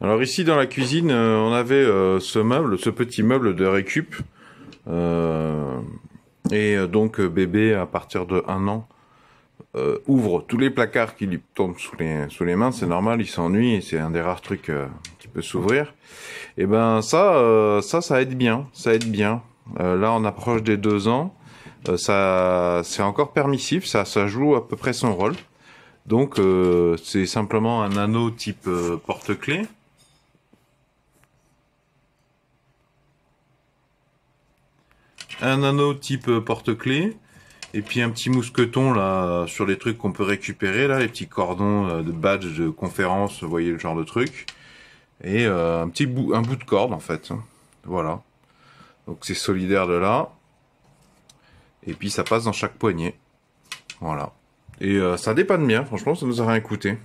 Alors ici dans la cuisine, euh, on avait euh, ce meuble, ce petit meuble de récup. Euh, et donc bébé à partir de un an ouvre tous les placards qui lui tombent sous les, mains, c'est normal, il s'ennuie c'est un des rares trucs qui peut s'ouvrir. Et eh ben ça, ça, ça aide bien, ça aide bien. là on approche des deux ans, ça c'est encore permissif, ça, ça joue à peu près son rôle. Donc c'est simplement un anneau type porte-clés un anneau type euh, porte-clé, et puis un petit mousqueton là sur les trucs qu'on peut récupérer là, les petits cordons euh, de badge de conférence, vous voyez le genre de truc, et euh, un petit bout, un bout de corde en fait. Hein. Voilà. Donc c'est solidaire de là, et puis ça passe dans chaque poignet Voilà. Et ça dépanne bien, franchement, ça nous a rien coûté.